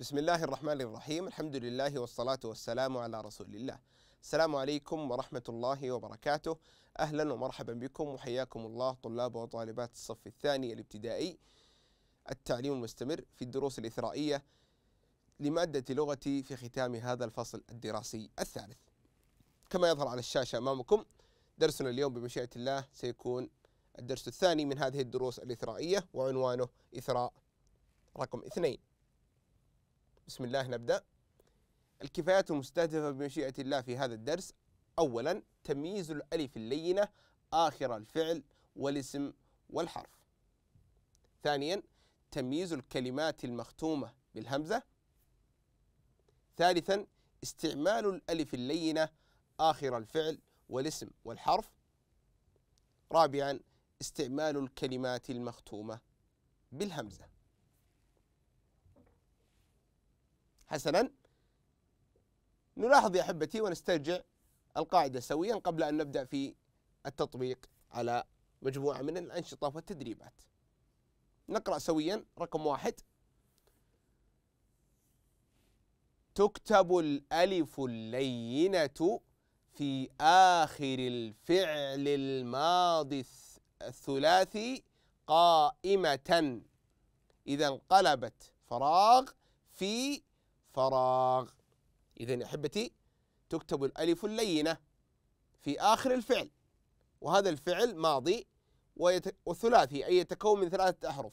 بسم الله الرحمن الرحيم الحمد لله والصلاة والسلام على رسول الله السلام عليكم ورحمة الله وبركاته أهلا ومرحبا بكم وحياكم الله طلاب وطالبات الصف الثاني الابتدائي التعليم المستمر في الدروس الإثرائية لمادة لغتي في ختام هذا الفصل الدراسي الثالث كما يظهر على الشاشة أمامكم درسنا اليوم بمشيئة الله سيكون الدرس الثاني من هذه الدروس الإثرائية وعنوانه إثراء رقم اثنين بسم الله نبدأ الكفايات المستهدفة بمشيئة الله في هذا الدرس أولا تمييز الألف اللينة آخر الفعل والاسم والحرف ثانيا تمييز الكلمات المختومة بالهمزة ثالثا استعمال الألف اللينة آخر الفعل والاسم والحرف رابعا استعمال الكلمات المختومة بالهمزة حسنا نلاحظ يا احبتي ونسترجع القاعده سويا قبل ان نبدا في التطبيق على مجموعه من الانشطه والتدريبات. نقرا سويا رقم واحد تكتب الالف اللينه في اخر الفعل الماضي الثلاثي قائمه اذا انقلبت فراغ في فراغ إذا أحبتي تكتب الألف اللينة في آخر الفعل وهذا الفعل ماضي ويت... وثلاثي أي يتكون من ثلاثة أحرف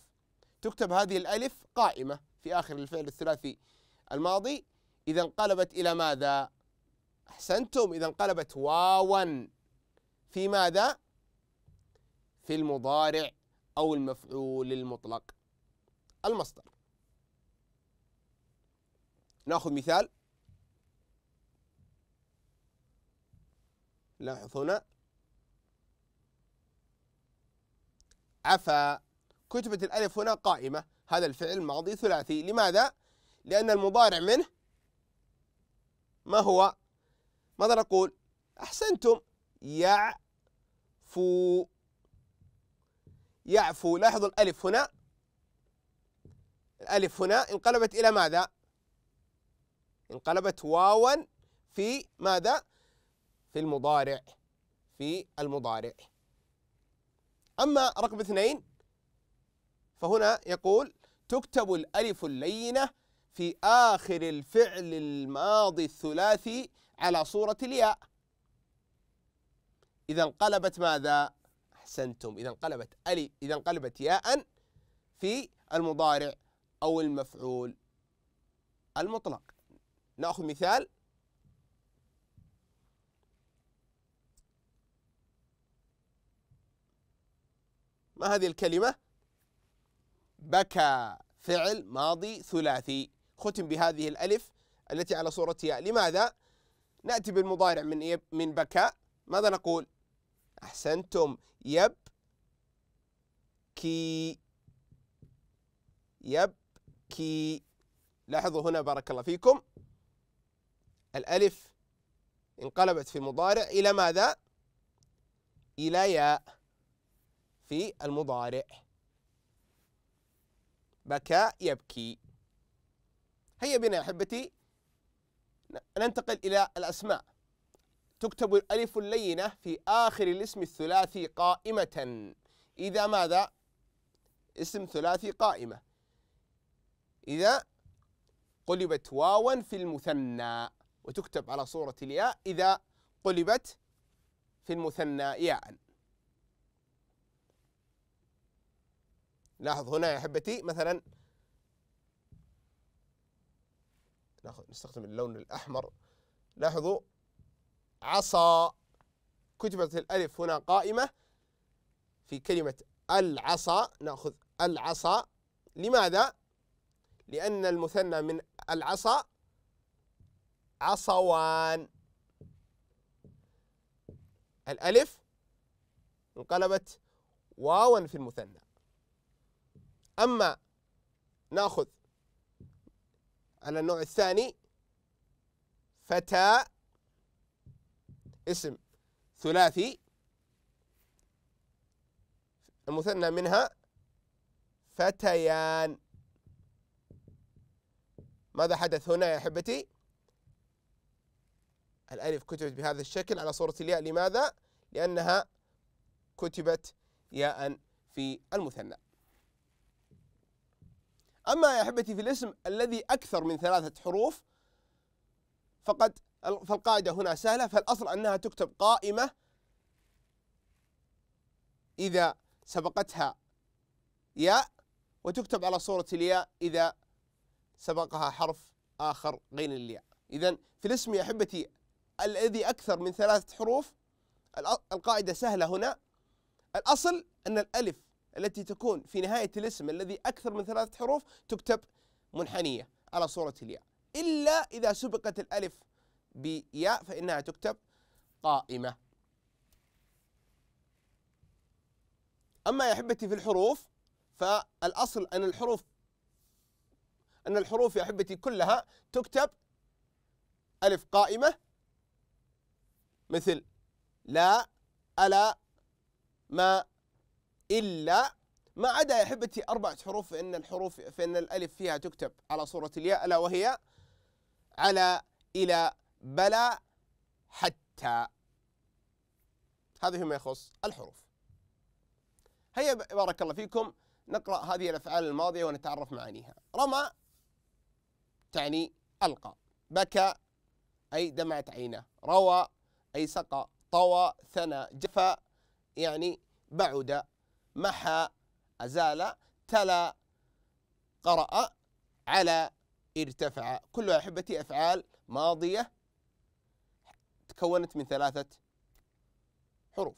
تكتب هذه الألف قائمة في آخر الفعل الثلاثي الماضي إذا انقلبت إلى ماذا؟ أحسنتم إذا انقلبت واوا في ماذا؟ في المضارع أو المفعول المطلق المصدر ناخذ مثال لاحظ هنا عفا كتبت الألف هنا قائمة هذا الفعل ماضي ثلاثي لماذا؟ لأن المضارع منه ما هو؟ ماذا نقول؟ أحسنتم يعفو يعفو لاحظوا الألف هنا الألف هنا انقلبت إلى ماذا؟ انقلبت واوا في ماذا؟ في المضارع في المضارع أما رقم اثنين فهنا يقول تكتب الألف اللينة في آخر الفعل الماضي الثلاثي على صورة الياء إذا انقلبت ماذا؟ أحسنتم إذا انقلبت ألي إذا انقلبت ياء في المضارع أو المفعول المطلق ناخذ مثال ما هذه الكلمة؟ بكى فعل ماضي ثلاثي ختم بهذه الألف التي على صورتها لماذا؟ نأتي بالمضارع من يب إيه؟ من بكى ماذا نقول؟ أحسنتم يب كي يب كي لاحظوا هنا بارك الله فيكم الألف انقلبت في المضارع إلى ماذا؟ إلى ياء في المضارع بكى يبكي هيا بنا يا أحبتي ننتقل إلى الأسماء تكتب الألف اللينة في آخر الاسم الثلاثي قائمة إذا ماذا؟ اسم ثلاثي قائمة إذا قلبت واوا في المثنى وتكتب على صورة الياء إذا قلبت في المثنى ياء لاحظ هنا يا أحبتي مثلا ناخذ نستخدم اللون الأحمر لاحظوا عصا كتبت الألف هنا قائمة في كلمة العصا ناخذ العصا لماذا؟ لأن المثنى من العصا عصوان الألف انقلبت واوا في المثنى أما ناخذ على النوع الثاني فتاة اسم ثلاثي المثنى منها فتيان ماذا حدث هنا يا احبتي الألف كتبت بهذا الشكل على صورة الياء لماذا؟ لأنها كتبت ياء في المثنى أما يا أحبتي في الاسم الذي أكثر من ثلاثة حروف فقد فالقاعدة هنا سهلة فالأصل أنها تكتب قائمة إذا سبقتها ياء وتكتب على صورة الياء إذا سبقها حرف آخر غير الياء إذا في الاسم يا أحبتي الذي أكثر من ثلاثة حروف القاعدة سهلة هنا الأصل أن الألف التي تكون في نهاية الاسم الذي أكثر من ثلاثة حروف تكتب منحنية على صورة الياء إلا إذا سبقت الألف بياء فإنها تكتب قائمة أما يا أحبتي في الحروف فالأصل أن الحروف أن الحروف يا أحبتي كلها تكتب ألف قائمة مثل لا ألا ما إلا ما عدا يا احبتي أربعة حروف فإن الحروف فإن الألف فيها تكتب على صورة الياء ألا وهي على إلى بلى حتى هذه ما يخص الحروف هيا بارك الله فيكم نقرأ هذه الأفعال الماضية ونتعرف معانيها رمى تعني ألقى بكى أي دمعت عينه روى أي سقى طوى ثنى جفى يعني بعد محى أزال تلا قرأ على ارتفع كلها أحبتي أفعال ماضية تكونت من ثلاثة حروف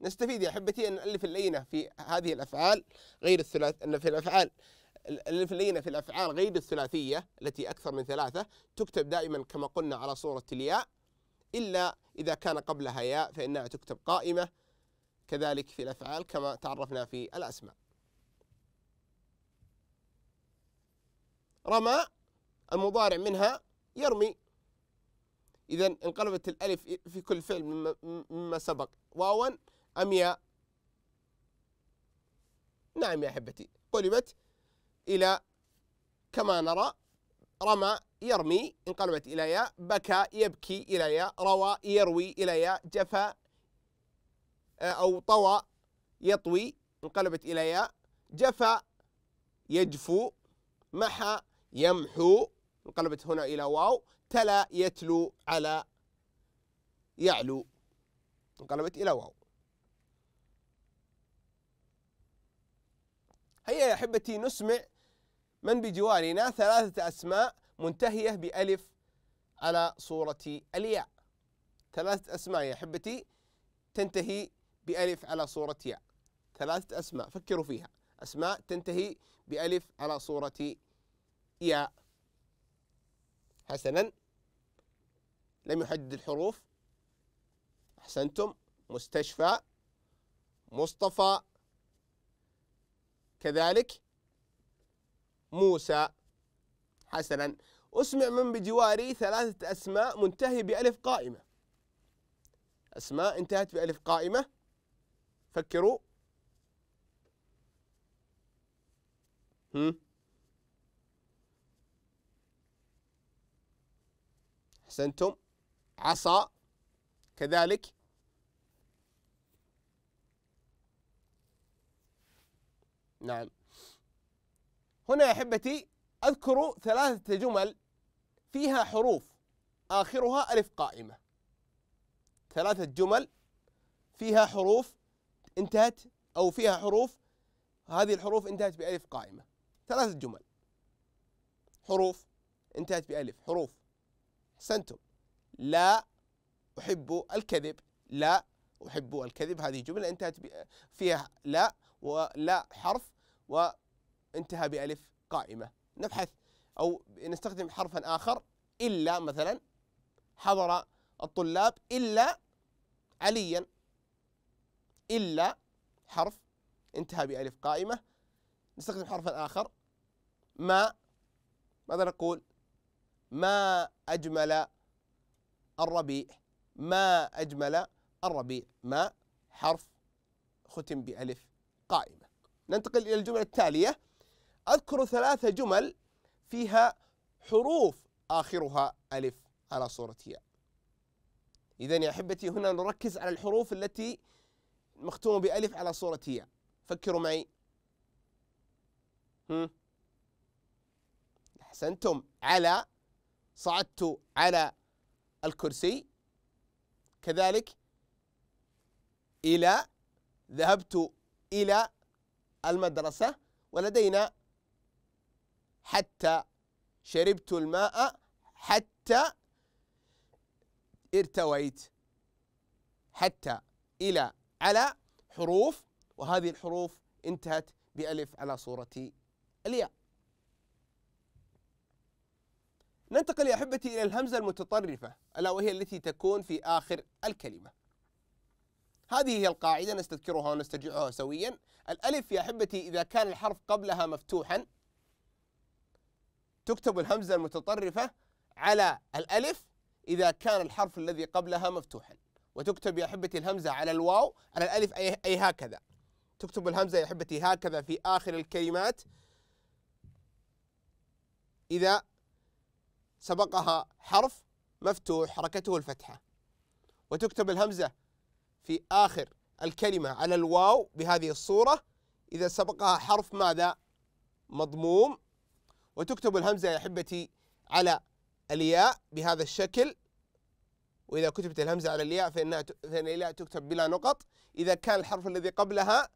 نستفيد يا أحبتي أن نألف اللينة في هذه الأفعال غير الثلاث أن في الأفعال الألف اللينة في الأفعال غير الثلاثية التي أكثر من ثلاثة تكتب دائما كما قلنا على صورة الياء إلا إذا كان قبلها ياء فإنها تكتب قائمة كذلك في الأفعال كما تعرفنا في الأسماء رمى المضارع منها يرمي إذا انقلبت الألف في كل فعل مما سبق واوا أم ياء نعم يا أحبتي قلبت إلى كما نرى رمى يرمي انقلبت إلى ياء بكى يبكي إلى ياء روى يروي إلى ياء جفى آه، أو طوى يطوي انقلبت إلى ياء جفى يجفو محى يمحو انقلبت هنا إلى واو تلا يتلو على يعلو انقلبت إلى واو هيا يا أحبتي نسمع من بجوارنا ثلاثة أسماء منتهية بألف على صورة الياء ثلاثة أسماء يا أحبتي تنتهي بألف على صورة ياء ثلاثة أسماء فكروا فيها أسماء تنتهي بألف على صورة ياء حسنا لم يحدد الحروف أحسنتم مستشفى مصطفى كذلك موسى حسنا أسمع من بجواري ثلاثة أسماء منتهي بألف قائمة أسماء انتهت بألف قائمة فكروا هم أحسنتم عصا كذلك نعم هنا يا احبتي أذكر ثلاثة جمل فيها حروف آخرها ألف قائمة ثلاثة جمل فيها حروف انتهت أو فيها حروف هذه الحروف انتهت بألف قائمة ثلاثة جمل حروف انتهت بألف حروف أحسنتم لا أحب الكذب لا أحب الكذب هذه جملة انتهت فيها لا ولا حرف وانتهى بألف قائمة نبحث أو نستخدم حرفا آخر إلا مثلا حضر الطلاب إلا عليا إلا حرف انتهى بألف قائمة نستخدم حرفا آخر ما ماذا نقول ما أجمل الربيع ما أجمل الربيع ما حرف ختم بألف قائمة ننتقل إلى الجملة التالية أذكر ثلاثة جمل فيها حروف آخرها ألف على صورة ياء إذا يا أحبتي هنا نركز على الحروف التي مختومة بألف على صورة ياء فكروا معي هم أحسنتم على صعدت على الكرسي كذلك إلى ذهبت إلى المدرسة ولدينا حتى شربت الماء حتى ارتويت حتى إلى على حروف وهذه الحروف انتهت بألف على صورة الياء ننتقل يا أحبتي إلى الهمزة المتطرفة ألا وهي التي تكون في آخر الكلمة هذه هي القاعدة نستذكرها ونسترجعها سويا الألف يا أحبتي إذا كان الحرف قبلها مفتوحا تكتب الهمزة المتطرفة على الألف إذا كان الحرف الذي قبلها مفتوحا وتكتب يا أحبتي الهمزة على الواو على الألف أي, أي هكذا تكتب الهمزة يا أحبتي هكذا في آخر الكلمات إذا سبقها حرف مفتوح حركته الفتحة وتكتب الهمزة في آخر الكلمة على الواو بهذه الصورة إذا سبقها حرف ماذا؟ مضموم وتكتب الهمزة يا أحبتي على الياء بهذا الشكل وإذا كتبت الهمزة على الياء فإنها فإن الياء تكتب بلا نقط إذا كان الحرف الذي قبلها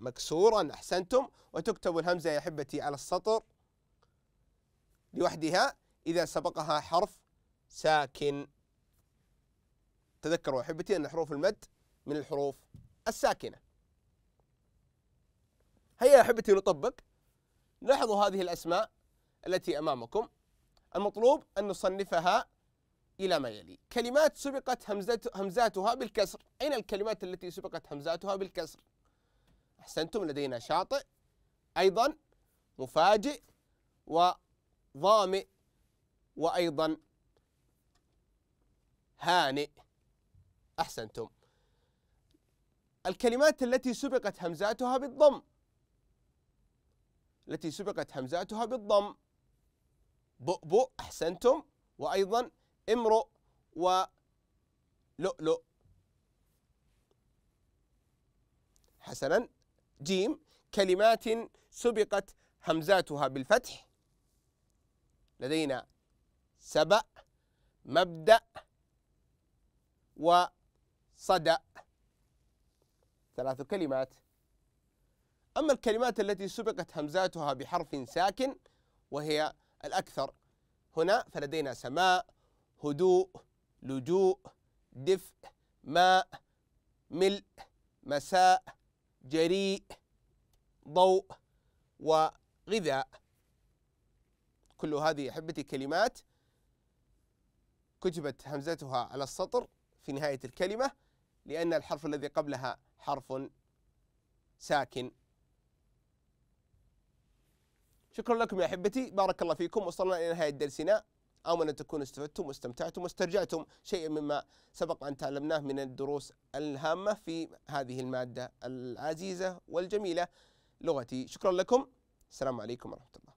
مكسورا أحسنتم وتكتب الهمزة يا أحبتي على السطر لوحدها إذا سبقها حرف ساكن تذكروا أحبتي أن حروف المد من الحروف الساكنة هيا أحبتي نطبق لاحظوا هذه الأسماء التي أمامكم المطلوب أن نصنفها إلى ما يلي كلمات سبقت همزاتها بالكسر أين الكلمات التي سبقت همزاتها بالكسر أحسنتم لدينا شاطئ أيضا مفاجئ وظامئ وأيضا هانئ أحسنتم الكلمات التي سبقت همزاتها بالضم التي سبقت همزاتها بالضم بؤبؤ أحسنتم وأيضا امرؤ ولؤلؤ حسنا جيم كلمات سبقت همزاتها بالفتح لدينا سبأ مبدأ وصدأ ثلاث كلمات أما الكلمات التي سبقت همزاتها بحرف ساكن وهي الأكثر هنا فلدينا سماء هدوء لجوء دفء ماء ملء مساء جريء ضوء وغذاء كل هذه أحبتي كلمات كتبت همزتها على السطر في نهاية الكلمة لأن الحرف الذي قبلها حرف ساكن شكرا لكم يا احبتي بارك الله فيكم وصلنا الى نهايه درسنا آمل أن تكونوا استفدتم واستمتعتم واسترجعتم شيئا مما سبق أن تعلمناه من الدروس الهامة في هذه المادة العزيزة والجميلة لغتي شكرا لكم السلام عليكم ورحمة الله